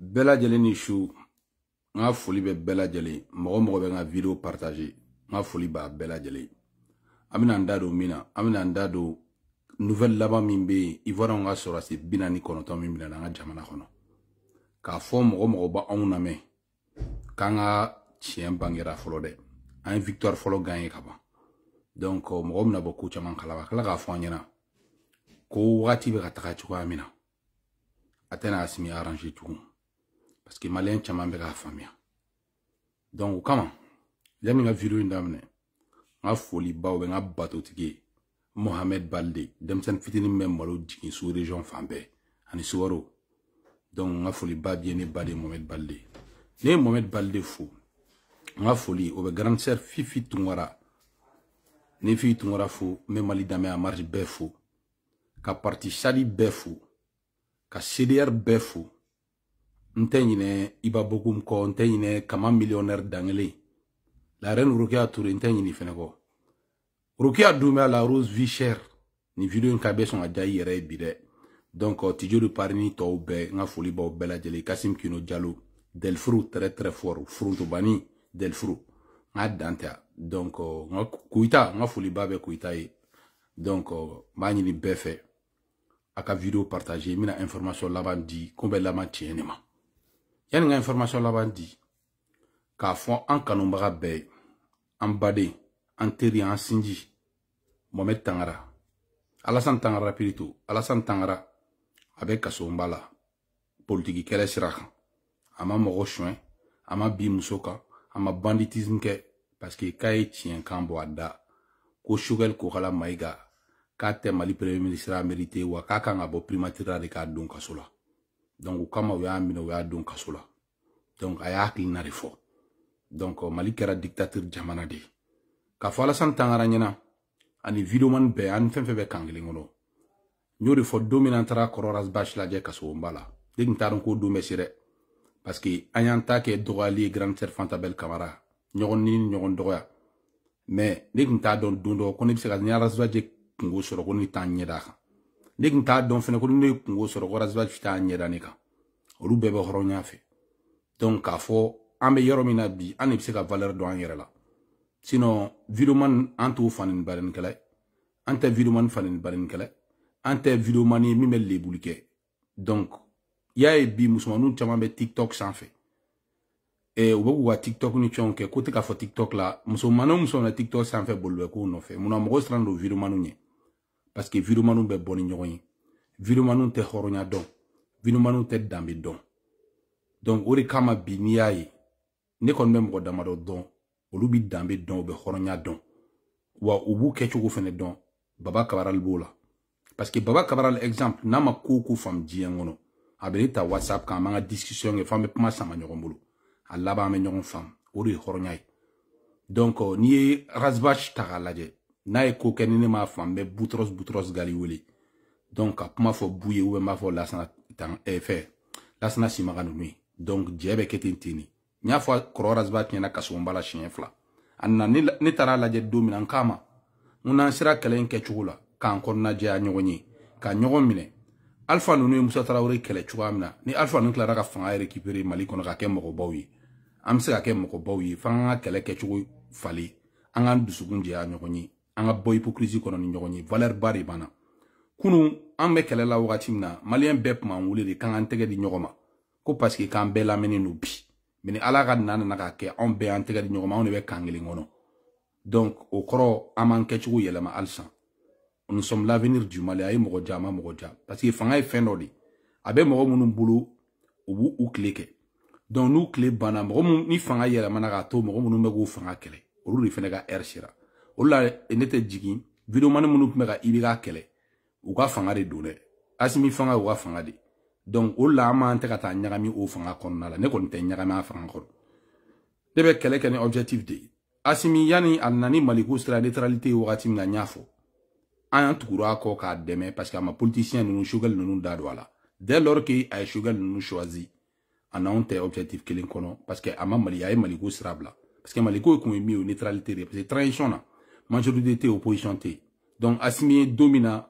bɛɛ lajɛlen ni su n foli be bɛɛ lajɛlen mɔgɔ mɔgɔ bɛ n video partage n foli b'a bɛɛ lajɛlen an bɛna n da don nouvelle laban min bɛ yen ivoiriyɛnw ka sɔrɔsi bi naani kɔnɔntɔn min minɛ jamana kɔnɔ k'a fɔ mɔgɔ mɔgɔ bɛ anw lamɛn k'an ka tiɲɛ bangera fɔlɔ dɛ victoire fɔlɔ gagné ka donc mɔgɔ bɛna bɔ ko caman kalama ka tila k'a fɔ an ko wagati bɛ ka taga cogoya min na a tɛna a parce que maliyɛn caman bɛ k'a faamuya donc o kama yanni n ka video in daminɛ n ka folibaw bɛ n ka batotigi ye mohamɛd balde denmisɛnnin fitinin bɛ malo jigin sous région fan bɛɛ ani sukaro donc n ka foliba bi ye ne baden mohamɛd balde ne ye mohamɛd balde fo n ka foli o bɛ grand sœur fifi tunkara ne fifi tunkara fo n bɛ mali danbe a marche bɛɛ fo ka parti sali bɛɛ fo ka cdr bɛɛ fo n Iba ɲinɛ ibabokum kɔ kama millionnaire d'anglais la reine Rukia ture n tɛ Rukia fɛnɛ la rose vie chère Ni video in son bɛ sɔn ka donc euh, tijo de le ni tɔw bɛɛ n qui nous kasim kino delfru très très fort forontobani bani, del ka dan donc euh, au kuita, koyita n ka donc euh, manini befe, Aka bɛɛ fɛ partager Mina information laban di ko bɛ laban yani n ka information laban di k'a fɔ an kanubaga bɛɛ ye an baden an teri an sinji mɔmɛ tangara alasan tangara pirito alasan tangara a bɛ kasonba la politiki kɛlɛ sira kan a ma mɔgɔ suɲɛ a ma bi muso kan a ma banditisme kɛ parske k'a ye tiɲɛ kan bɔ a da ko shogɛl kokala mayiga k'a tɛ mali premier ministre a mérite wa k'a kan ka bɔ primatirira de k'a don kaso la donc kama u y'a minɛ u y'a don kaso la donc a y'a hakilina de fɔ donc mali kɛra dictateur jamana de ye k'a fɔ alasani tangara ɲɛna ani videomani bɛɛ ani fɛn fɛn bɛ kan kelen kɔnɔ n y'o de fɔ don min na an taara kɔrɔ rasbash lajɛ kasogɔnba la ne tun t'a dɔn ko don bɛ se dɛ parce que an y'an ta kɛ dɔgɔyali ye grand sœur fantabelle kamara ɲɔgɔn ni ɲɔgɔn dɔgɔya mais ne tun t'a dɔn don dɔ ko ne bɛ se ka n ye rasbash kungo sɔrɔ ko ne t'a ɲɛda kan ne tun t'a dɔn fɛnɛ ko ne kungo sɔrɔ ko rasbash t'a ɲɛda ne kan olu bɛɛ bɛ hɔrɔnya fɛ donc k'a fɔ an bɛ yɔrɔ min na bi an de bɛ se ka valeur don an yɛrɛ la sinon videoman an t'o fanini baranikɛla ye an tɛ videoman fanini baranikɛla ye an tɛ videoman ye min bɛ lebuli kɛ donc i y'a ye bi musomaninw caman bɛ tiktok sanfɛ eh, u bɛ k'u ka tiktok ni fɛnw kɛ ko tɛ k'a fɔ tiktok la musomanin o musomanin tiktok sanfɛ bolibɛkow nɔfɛ munna mɔgɔw siran don videomaninw ɲɛ parce que videomaninw bɛ bɔ ni ɲɔgɔn ye videomaninw tɛ hɔrɔnya dɔn winumaniw tɛ danbe dɔn donc o de kama bi n'i y'a ye ne kɔni bɛ mɔgɔ damadɔ dɔn olu bi danbe dɔn u bɛ hɔrɔnya dɔn wa u b'u kɛcogo fɛnɛ dɔn baba kabarali b'o la parce que baba kabarali exemple n'a ma ko ko faamu diɲɛ kɔnɔ a bɛ ne ta whatsapp kan an b'an ka discussion kɛ f'an bɛ kuma sama ɲɔgɔn bolo a laban an bɛ ɲɔgɔn faamu o de ye hɔrɔnya ye donc euh, n'i ye rasbash ta k'a lajɛ n'a ye ko kɛ ni ne m'a faamu n bɛ butros butros gali wele donc ka kuma fɔ bu ye ou bien n b'a fɔ lasana tan eh, fɛ lasana simaga nunu ye donc jɛɛ bɛ kɛ ten ten ni n y'a fɔ kɔrɔ raziba tiɲɛna kaso n b'a la siɲɛ fila a nana ne taara lajɛ don min na n k'a ma n n'an sera kɛlɛ in kɛcogo la k'an kɔnɔna jɛya ɲɔgɔn ye ka ɲɔgɔn minɛ alfa ninnu ye musa tarawele kɛlɛ cogoya min na ni alfa ninnu tilara ka fanga récupérer mali kɔnɔ ka kɛ mɔgɔbaw ye an bɛ se ka kɛ mɔgɔbaw ye f'an ka kɛlɛ kɛcogo falen an k'an dusukun jɛya ɲɔgɔn ye an ka bɔ hypocrisie kɔnɔ ni ɲɔgɔn ye valeur ba de banna Kounoun, anbe kele la ou gati mna, malyen bep man wou li de kan antege di nyogoma. Ko paske kan be la menen nou bi. Menen ala gaten nan nan ake, anbe antege di nyogoma, anewe kan gile ngono. Donk, ou kro, aman kech wou yeleman alsan. Oni som la venir di malye, aye mou goja, ma mou goja. Paske fangay feno li. Abe mou gomenon boulou, ou wou klike. Donk, nou klike bana, mou gomenon ni fangay yeleman a gato, mou gomenon mou fangakele. Olu li fene ga ershira. Olu la nete jigin, videou manen mounou pme ga u ka fanga asimi fanga u ka fanga de donc ou la an m'an tɛ ka taa fanga konna la ne kɔni a fanga kɔrɔ debe bɛ ni objectif de asimi yani anani nana neutralite neutralité ou wagati na an k'a parce qu'à ma politicien nous nous ninnu da don la dès lors qu'il a ye shogɛli choisi a n'anw objectif kelen kono parce que ma mali et ye parce que maliko est ye neutralité de parce majorité donc asimi domina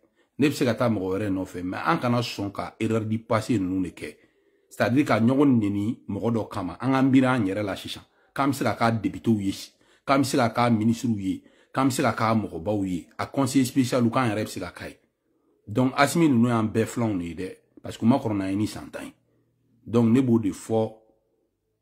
ne bɛ se ka taa mɔgɔ wɛrɛ nɔfɛ mɛ an kana sɔn ka erreur di passé ninnu de kɛ c'est à dire ka ɲɔgɔn neni mɔgɔ dɔ kama an k'an biri an yɛrɛ la sisan k'an bɛ se ka k'a députéw ye k'an bɛ se ka k'a ministrew ye k'an bɛ se ka k'a mɔgɔbaw ye a conseil spécial k'an yɛrɛ bɛ se ka k'a ye donc asimi ninnu y'an bɛɛ filanw de ye dɛ parce que u ma kɔrɔ n'an ye ni san tan ye donc ne b'o de fɔ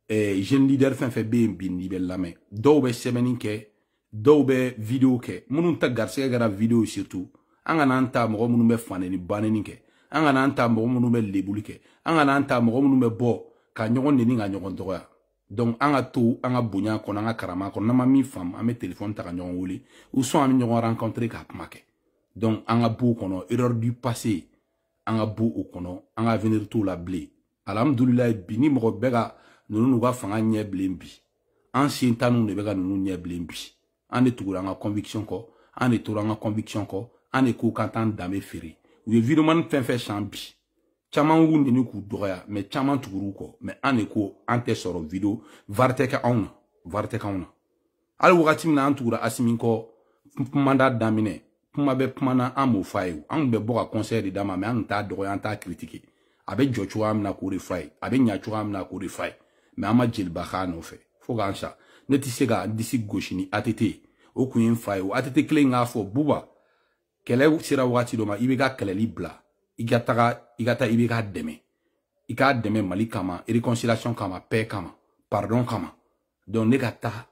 eh, jeune leader fɛn fɛn bɛ yen bi n'i bɛ lamɛn dɔw bɛ sɛbɛnni kɛ dɔw bɛ vidéo kɛ minnu ta garisigɛ kɛra vidéo surtout an ka n'an ta mɔgɔ minnu bɛ faneni baneni kɛ an ka n'an ta mɔgɔ minnu bɛ lebuli kɛ an ka n'an ta mɔgɔ minnu bɛ bɔ ka ɲɔgɔn neni ka ɲɔgɔn dɔgɔya donc an ka to an ka bonya kɔnɔ an ka karama kɔnɔ n'an ma min faamu an bɛ telefɔni ta ka ɲɔgɔn wele u sɔn an bɛ ɲɔgɔn rencontre k'a kuma kɛ donc an ka b'o kɔnɔ erreur du passé an ka bo o kɔnɔ an ka avenir t'o la bilen alhamdulilayi bi ni mɔgɔ bɛɛ ka ninnu n'u ka fanga ɲɛ bilen bi an sen tanniw de bɛ ka ninnu ɲɛ bilen bi an de tugura an ka conviction kɔ an de tora an ka conviction kɔ an de ko ka t'an danbe feere u ye videmani fɛn fɛn san bi caman k'u neni k'u dɔgɔya mɛ caman tugur'u kɔ mɛ an de ko an tɛ sɔrɔ video var tɛ kɛ anw na var tɛ k'anw na hali wagati min na an tugura asimi kɔ kumada daminɛ kuma bɛ kuma na an m'o f'a ye an kun bɛ bɔ ka kɔnsɛri de d'a ma mɛ an kun t'a dɔgɔya an t'a kiritike a bɛ jɔ cogoya min na k'o de f'a ye a bɛ ɲa cogoya min na k'o de f'a ye mɛ an ma jeliba k'a nɔfɛ fo k'an sa ne tɛ se ka n disi gosi ni ATT ye o kun ye n fa ye o ATT kelen in k'a fɔ buba kɛlɛ sera wagati dɔ ma i bɛ ka kɛlɛli bila i ka taga i ka taa i bɛ ka dɛmɛ i k'a dɛmɛ mali kama réconciliation kama paix kama pardon kama donc ne ka taa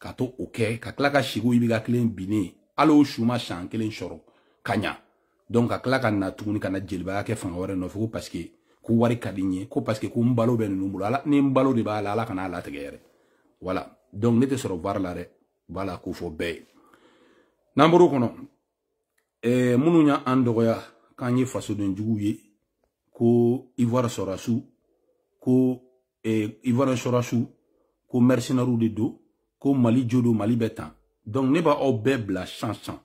ka to o kɛ ka tila ka sigi i bɛ ka kelen binnen hali o su san kelen sɔrɔ ka ɲa donc ka tila ka na tuguni ka na jelibaya kɛ fanga wɛrɛ nɔfɛ ko parce ko wari ka di n ko parce ko n balo bɛ ninnu bolo ala ni n balo de b'a la ala kana latigɛ yɛrɛ voilà donc ne tɛ sɔrɔ baara la dɛ voilà k'o fɔ bɛɛ ye n'an kɔnɔ e, eh, minnu ya an dɔgɔya k'an ye fasodenjuguw ye ko ivoire sɔrasu ko e, ivoire sɔrasu ko mercenariw de do ko mali jo do mali bɛ tan donc ne b'aw bɛɛ bila san san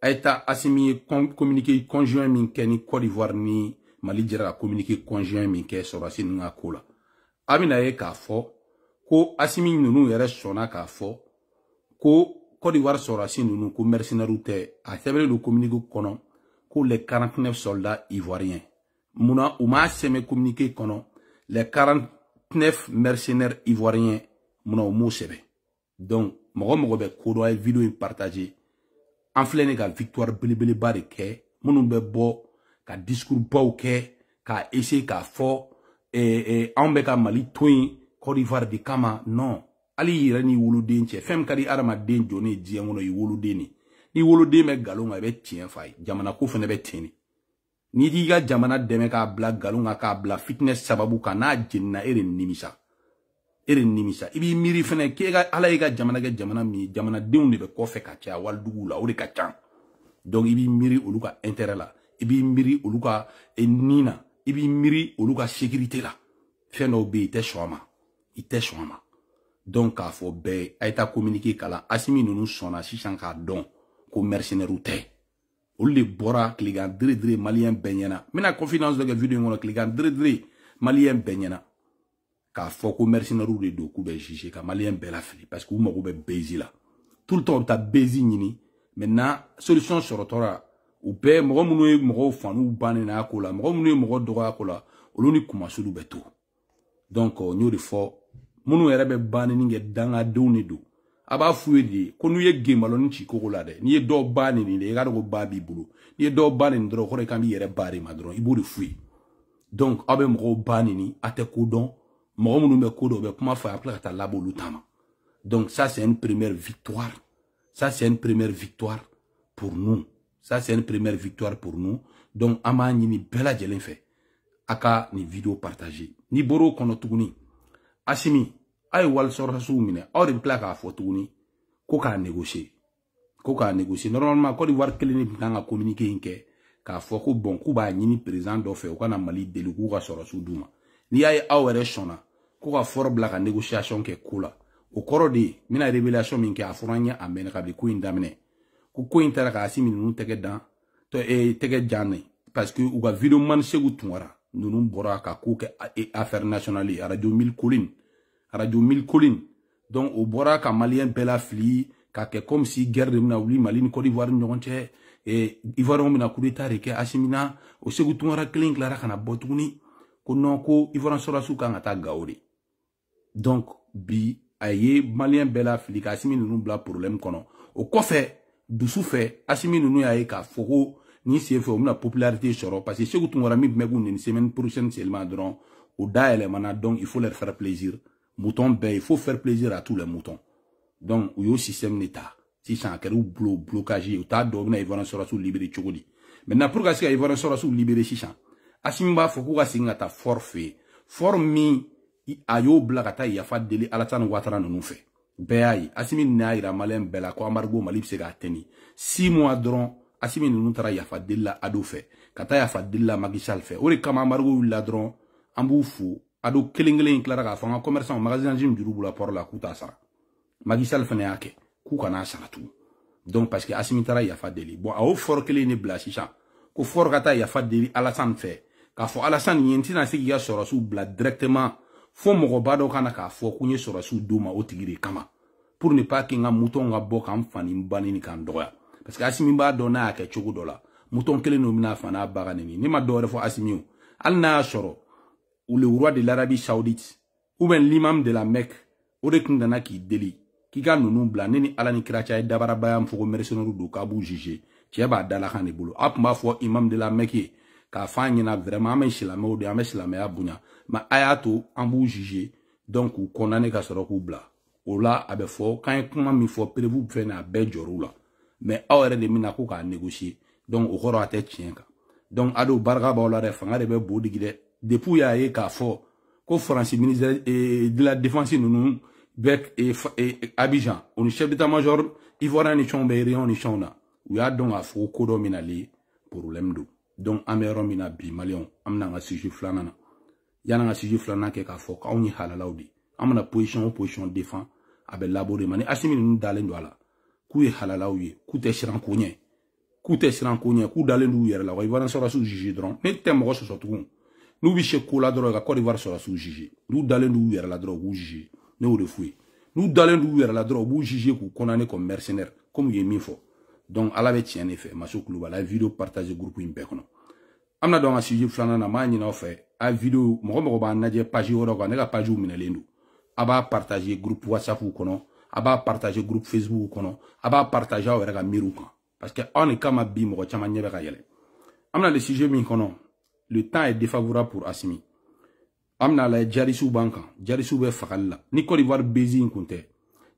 a ye taa asimi ye communiqué conjoint min kɛ ni cote d'ivoire ni mali jɛra ka communiqué conjoint min kɛ sɔrɔsi ninnu ka ko la a bɛna ye k'a fɔ ko asimi ninnu yɛrɛ sɔnna k'a fɔ ko Côte d'Ivoire sɔrɔdasi ninnu ko mercenaires tɛ a sɛbɛnlen don communiqué kɔnɔ ko les quarante neuf soldats ivoiriens munna u m'a sɛbɛn communiqué kɔnɔ les quarante neuf mercenaires ivoiriens munna u m'o sɛbɛn donc mɔgɔ mɔgɔ bɛ ko dɔ a ye vidéo in partager an filɛ nin ka victoire belebeleba de kɛ minnu bɛ bɔ ka discours baw kɛ k'a essayer k'a fɔ eh, eh, anw bɛ ka mali to yen Côte d'Ivoire de kama non hali i yɛrɛ n'i woloden cɛ fɛn min ka di adamaden jɔn ye diɲɛ kɔnɔ i woloden de n'i woloden bɛ nkalon kan i bɛ tiɲɛ f'a ye jamana ko fɛnɛ bɛ ten n'i k'i ka jamana dɛmɛ k'a bila nkalon kan k'a bila fitinɛ sababu kan n'a jenina e de nimisa e de nimisa i b'i miiri fɛnɛ k'e ka ala y'i ka jamana kɛ jamana min ye jamanadenw de bɛ kɔfɛ ka caya waliduguw la o de ka can donc i b'i miiri olu ka intérêt la i b'i miiri olu ka e, nin na i b'i miiri olu ka sécurité la fɛn dɔw be yen i tɛ sɔn a ma i tɛ sɔn a ma donc k'a fɔ bɛɛ a ye taa communiqué kalan asimi ninnu sɔnna sisan k'a dɔn ko mercenɛriw tɛ olu de bɔra tilegan diredire maliyɛn bɛɛ ɲɛna n bɛna confidence dɔ kɛ video in kɔnɔ tilegan diredire maliyɛn bɛɛ ɲɛna k'a fɔ ko mercenɛriw de don k'u bɛ juger ka maliyɛn bɛɛ lafili parce que u mago bɛ bezi la tout le temps u bɛ taa bezi ɲini maintenant solution sɔrɔtɔra u bɛɛ mɔgɔ minnu ye mɔgɔw fanuw bannen n'a ko la mɔgɔ minnu ye mɔgɔ dɔgɔya ko la olu ni kumasulu bɛ to donc euh, n y'o de fɔ Munu yɛrɛ bɛ danga kɛ dangadenw de don a b'a f'u ye de ko n'u ye n'i ye banini ba nin de ko ba bolo n'i ye banini ba nin dɔrɔn o kɔrɔ i kan b'i yɛrɛ donc aw bɛ mɔgɔw ba nin a tɛ ko dɔn mɔgɔ ko dɔn bɛ kuma ma donc ça c'est une première victoire ça c'est une première victoire pour nous ça c'est une première victoire pour nous donc an b'a ɲini bɛɛ lajɛlen Aka ni vidéo partager n'i bɔr'o kɔnɔ tuguni asimi a ye wali sɔrɔ sugu minɛ aw de bɛ tila k'a fɔ tuguni ko k'a negosiye ko k'a negosiye normalement cote d'ivoire kelen de tun kan ka communiqué in kɛ k'a fɔ ko bon k'u b'a ɲini président dɔ fɛ u kana mali deli k'u ka sɔrɔsiw d'u ma n'i y'a ye aw yɛrɛ sɔnna ko ka fɔrɔ bila ka négociation kɛ ko la o kɔrɔ de ye n bɛna révélation min kɛ a fɔra an ye a mɛnna kabini ko in daminɛ ko ko in taara ka asimi ninnu tɛgɛ dan tɛgɛ jan ne parce que u ka vidéoman segu tunwara ninnu bɔra ka ko kɛ e, affaire nationale radio mille colline radio mille colline donc o bɔra ka maliyɛn bɛɛ lafili ka kɛ comme si guerre de bena wuli mali ni cote d'ivoire ni ɲɔgɔn cɛ eh, ivoiriyɛnw bena coup d'état de kɛ asimina o segu tungara kelen kilara kana bɔ tuguni ko nɔn ko ivoiriyɛn sɔrasiw kan ka taa gao de donc bi a ye maliyɛn bɛɛ lafili ka asimi nunu bila problème kɔnɔ o kɔfɛ dusu fɛ asimi nunu y'a ye k'a fɔ ko ni nin fait on la popularité sɔrɔ parce que segu tunkara tu tun mis une semaine prochaine seulement au ou les yɛlɛmana donc il faut leur faire plaisir mouton ben il faut faire plaisir à tous les moutons donc ou y'o système d'État si sisan a kɛra u blo blocage ou u t'a dɔn u bɛna ivoirien sɔrɔsiw libérer tu vois. maintenant pour ka se ka va sɔrɔsiw libérer sisan asimi b'a fɔ k'u ka segin ka taa fort forfait. Formi, il min a y'o bila ka fait. yafa deli à la ninnu ou à y'a ye asimi nin y'a yira maliyɛn bɛɛ la six mois dɔrɔn asimi nunu taara yafa deli la ado fɛ ka taa yafa deli la magisal fɛ o de kama amarigo wulila dɔrɔn an b'u fo ado kelen kelen in tilara k'a fɔ an ka commerçant magasinage min juru b'ula pɔrɔ la k'u t'a sara magisal fana y'a kɛ k'u kan'a sara tugun donc parce que asimi taara yafa deli bɔn a y'o fɔrɔ kelen ne bila sisan ko fɔrɔ ka taa yafa deli alasani fɛ k'a fɔ alasani ye n tɛna se k'i ka sɔrɔsiw bila directement fo mɔgɔba dɔ kana k'a fɔ ko n ye sɔrɔsiw d'o ma o tigi de kama pour ne pas que n ka mutɔnw ka bɔ k'an fani bani ni k'an dɔgɔya parce que asimi b'a dɔn n'a y'a kɛ cogo dɔ la mutɔn kelen do bena fa n'a baga neni ne ma dɔwɛrɛ fɔ asimio hali n'a y'a sɔrɔ le roi de l'arabi saudite ou bien l'imam de la mecque o de kun kana k'i deli k'i ka nunu bila ne ni ala ni kira cɛ ye dabarabayaan fogo mercenaire don k'a b'u juge cɛɛ b'a dalakan de bolo a kun b'a fɔ imam de la mecque ye k'a fɔ an ɲɛna vraiment an bɛ silamɛw de an bɛ silamɛya bonya ma a y'a to an b'u juge donc k'u condamne ka sɔrɔ k'u bila o la a bɛ fɔ k'an ye kuma min fɔ perewu fɛn na a bɛɛ jɔr'u la mɛ aw yɛrɛ de bɛna ko k'a negosiye donc o kɔrɔ a tɛ tiɲɛ kan donc a dɔw barika b'aw la dɛ fanga de bɛ bo digi dɛ depuis y'a ye k'a fɔ ko faransi ministère eh, de la défense ninnu bɛ eh, eh, abidjan o ni chef d'état major ivoirien ni fɛnw bɛ réunion ni fɛnw na u y'a dɔn k'a fɔ ko dɔ min nalen problème don donc an bɛ yɔrɔ min na bi maliyɛnw an bɛna an ka sujet filanan na yanni an ka sujet filanan kɛ k'a fɔ k'anw ye halalaw de an bɛna position o position défend a bɛ labɔ de ma ni asimi ninnu dalen don a la k'u ye halalaw ye k'u tɛ siran ko ɲɛ k'u tɛ siran ko ɲɛ k'u dalen d'u yɛrɛ la wa ivoirien sɔrɔdasiw jugé dɔrɔn ne tɛ mɔgɔ sɔsɔ tugun n'u bɛ se ko la dɔrɔn ka Côte d'Ivoire sɔrɔdasiw jugé n'u dalen louer yɛrɛ la drogue u b'u jugé ne y'o de f'u ye n'u dalen la drogue u b'u jugé k'u condamner comme mercenaire comme u ye min fɔ donc ala bɛ tiɲɛ de fɛ Maso Kulubali a ye vidéo partager groupe in bɛɛ kɔnɔ an bɛna don an ka na n b'a ɲini aw fɛ a ye vidéo mɔgɔ mɔgɔ b'an lajɛ page wɛrɛw kan ne ka pagew minɛlen don a b'a partager groupe whatsapp kɔnɔ aba partager groupe facebook kɔnɔ aba partager partage aw yɛrɛ ka kan parce que on est comme bi mɔgɔ caman ɲɛ bɛ ka le sujet mi kono le temps est défavorable pour asimi amna la lajɛ jarisiw b'an kan jarisiw bɛ fagali la ni cote d'ivoire bezi in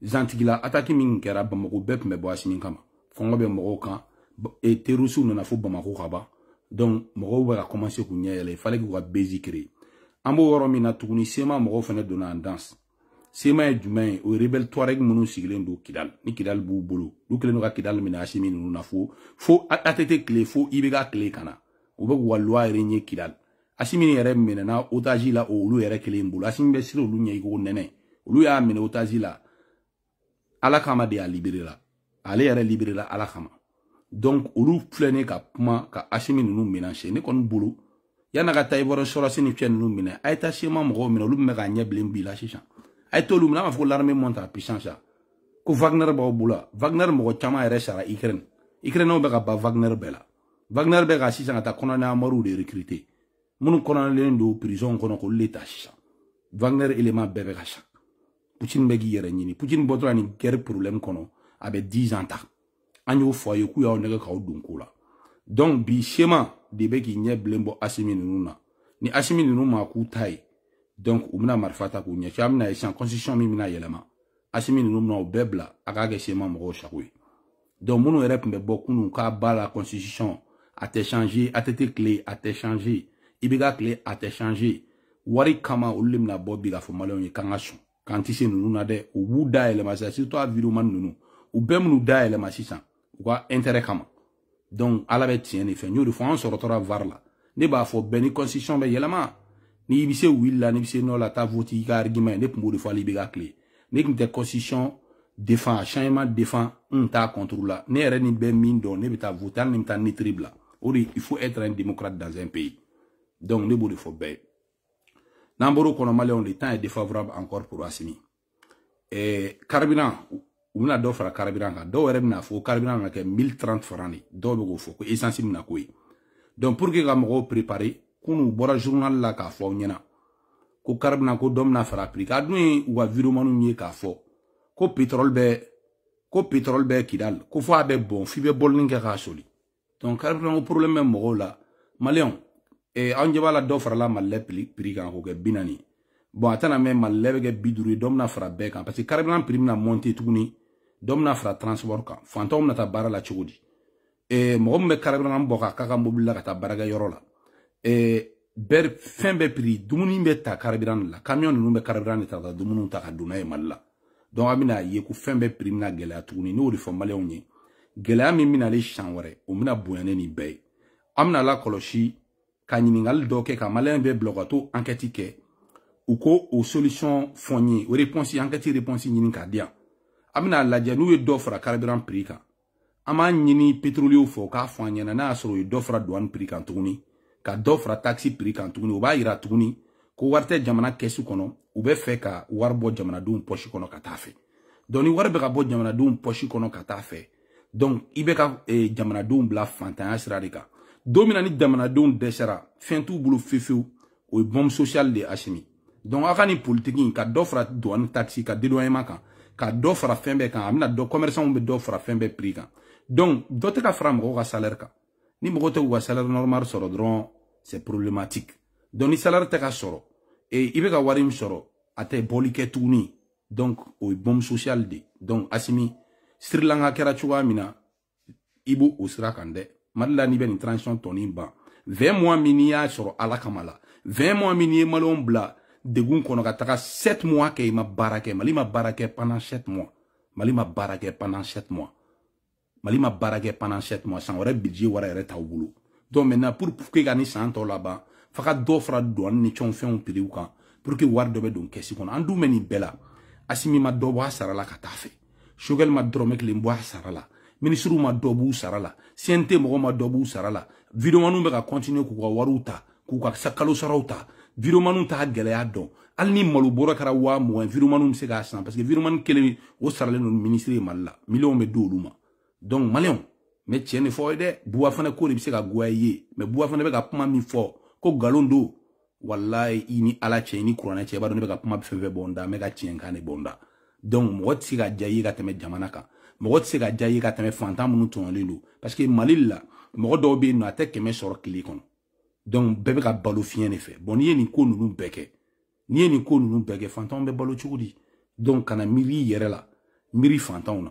zantigila ataki min kɛra ba mo bep me bɔ asimi kama fɔngɔ be mɔgɔw kan e terisiw na fo bamako mo ban donc mɔgɔw bɛ ka commencer k'u il fallait k'u ka bezi créer an b'o yɔrɔ min na tuguni sema danse sema ye jumɛn ye o ye rebɛli tɔrɛg minnu sigilen don kidal ni kidal b'u bolo n'u kɛlen do ka kidal minɛ asimi nunu na fo fo atete kile fo i be ka kile kana u be k'u ka loi yɛrɛ ɲɛ kidal asimi yɛrɛ minɛna otaji la o olu yɛrɛ kelen bolo asimi bɛ siri olu ɲɛ i ko nɛnɛ olu y'a minɛ otaji la ala kama de y'a libere la ale yɛrɛ libere la ala kama donc olu filɛ ne ka kuma ka asimi nunu menanse ne kɔni bolo yana ka taa ivoire sɔrɔsi ni fɛn nunu minɛ a ye taa sema mɔgɔw minɛ olu min bɛ k'a ɲɛ bilen bi la sisan a ye t'olu minɛ an b'a fɔ ko l'armée monte en puissance a ko wagner b'aw bolo wagner mɔgɔ caman yɛrɛ sara ukraine ukrainɛw bɛ ka ba wagner bɛɛ la wagner bɛ ka sisan ka taa kɔnɔna amariw de recruter minnu kɔnɔnalen don prison kɔnɔ k'olu de ta sisan wagner élément bɛɛ bɛ ka sa putin bɛ k'i yɛrɛ ɲini putin bɔtɔla nin guerre problème kɔnɔ a bɛ 10 ans ta an y'o fɔ a ye k'u y'aw nɛgɛ k'aw don ko la donc bi sema de bɛ k'i ɲɛ bilen bɔ asimi ninnu na ni asimi ninnu ma k'u ta ye donc u bena marifa ta k'u ɲɛci a bena ye sisan constitution min bena yɛlɛma asimi nunu bena o bɛɛ bila a k'a kɛ sema mɔgɔw sago ye donc minnu yɛrɛ tun bɛ bɔ kunu k'a ba la constitution a tɛ changer a tɛ tɛ kile a tɛ changer i b'i ka kile a tɛ changer wari kama olu le bena bɔ bi k'a fɔ maliyɛnw ye k'an ka sɔn k'an tɛ se nunu na dɛ u b'u da yɛlɛma sisan surtout environnement nunu u bɛɛ minnu da yɛlɛma sisan u ka intérêt kama donc ala bɛ tiɲɛ de fɛ n y'o de fɔ an sɔrɔtɔra var la ne b'a fɔ bɛɛ ni constitution bɛ yɛlɛma n'i be se wili la n'i be se nɔ la taa voti i ka argument ne kun b'o de fɔ hali i be ka kile ne kun tɛ constitution défend changement défend n t'a contre la ne yɛrɛ ni bɛ min dɔn ne be taa vote hali ne be taa netiri bila o de il faut être un démocrate dans un pays donc ne b'o de fɔ bɛɛ ye n'an bɔr'o kɔnɔ maliyɛnw de temps est défavorable encore pour asimi eh, carburant u bena dɔ fara carburant kan dɔw yɛrɛ bena fɔ carburant bena kɛ 1030 faran de dɔw be k'o fɔ ko essence bena ko ye donc pour que ka mɔgɔw préparer kunu bɔra journal la k'a fɔ aw ɲɛna ko kari bena ko dɔ bena fara piri k'a dun ye u ka vidéomaniw ye k'a fɔ ko pétrole bɛ ko pétrole bɛ kidal ko fɔ a bɛ bɔn f'i bɛ bɔlinin kɛ k'a soli donc kari bena ko problème bɛ mɔgɔw la maliyɛnw eh, anw ɲɛ b'a la dɔ farala malilɛ piri kan k'o kɛ bi naani bon a tɛna mɛn malilɛ bɛ kɛ bi duuru ye dɔ bena fara bɛɛ kan parce que kari bena piri bena monte tuguni dɔ bena fara transport kan fantanw benata baara la cogo di eh, mɔgɔ min bɛ kari bena bɔ k'a ka ka mobili la ka taa baarakɛyɔrɔ la E, ber fin be pri, doun moun imbe ta karabiran la. Kamyon moun mbe karabiran le ta ta, doun moun mou ta ka dounay e man la. Don a min a ye kou fin be pri min a gele atouni, nou refon male ou nye. Gele a min min a le chanware, ou min a bouyane ni bay. A min a la koloshi, ka nye nin al doke, ka male mbe blokato, anketi ke. Ou ko, ou solisyon fonye, ou reponsi, anketi reponsi nye nin ka dyan. A min a la dyan, nou yo dofra karabiran pri ka. A man nye ni petrolyo fo ka fonye nan a soro yo dofra doan pri ka antoni. ka dɔ fara taxi prix kan tuguni u b'a yira tuguni ko wari tɛ jamana kɛsu kɔnɔ u bɛ fɛ ka wari bɔ jamanadenw pɔsi kɔnɔ ka taa fɛ donc ni wari bɛ ka bɔ jamanadenw pɔsi kɔnɔ ka taa fɛ donc i bɛ ka eh, jamanadenw bila fantanya sira de kan don min na ni jamanadenw dɛsɛra fɛn t'u bolo fefewu o ye bɔnmu social de ye asimi donc a ka nin politiki in ka dɔ fara douane taxi ka dédoyement kan ka dɔ fara fɛn bɛɛ kan a bɛna dɔ commerçantw bɛ dɔ fara fɛn bɛɛ prix kan donc dɔ tɛ ka fara mɔgɔw ka salaire kan ni mɔgɔ tɛ k'u ka salaire normal sɔrɔ dɔrɔn c'est problématique donc ni salaire tɛ ka sɔrɔ et i bɛ ka wari min sɔrɔ a tɛ bɔli kɛ tuguni donc o ye bombe sociale de donc asimi sri lanka kɛra cogoya min na i b'o o sira kan dɛ mali la n'i bɛ nin transition tɔni ban vingt mois min n'i y'a sɔrɔ ala kama la vingt mois min n'i ye maliyɛnw bila degun kɔnɔ ka taga sept mois kɛ i ma baara kɛ mali ma baara kɛ pendant sept mois mali ma baara kɛ pendant sept mois mali ma baara kɛ pendant sept mois san wɛrɛ budget wara yɛrɛ t'aw bolo donc maintenant pour pour que ka nin san tɔ laban fa ka dɔ fara dɔɔni ni cɔn fɛnw piriw kan pour que wari dɔ don kɛsi kɔnɔ an dun bɛ asimi ma dɔ bɔ a ka taa fɛ shogɛl ma dɔrɔmɛ kelen bɔ a sara ma dɔ b'u sara la cnt ma dɔ b'u sara la videomaniw bɛ ka kɔntiniye k'u ka k'u ka kalo saraw ta videomaniw t'a gɛlɛya dɔn hali ni malo bɔrɔ kɛra waa mɔgɔ ye se k'a san parce que videomani kelen o saralen don minisiri ye la miliyɔnw bɛ di olu donc maliyɛnw mɛ tiɲɛ de fɔ ye dɛ buwa fana ko de bɛ se ka goya i ye mɛ buwa fana bɛ ka kuma min fɔ ko nkalon don walayi i ni ala cɛ i ni kuranɛ cɛ i b'a dɔn ne bɛ ka kuma fɛn fɛn bɔ n da n bɛ ka tiɲɛ kan de bɔ n da donc mɔgɔ tɛ se ka diya i ye ka tɛmɛ jamana kan mɔgɔ tɛ se ka diya i ye ka tɛmɛ fantan minnu tɔɲɔlen don parce que mali la mɔgɔ dɔw bɛ yen nɔ a tɛ kɛmɛ sɔrɔ tile kɔnɔ donc bɛɛ bɛ ka balo fiɲɛ de fɛ bon n'i ye nin ko ninnu bɛɛ kɛ n'i ye nin ko ninnu bɛɛ kɛ fantanw bɛ balo cogo di donc kana miiri i yɛrɛ la miiri fantanw na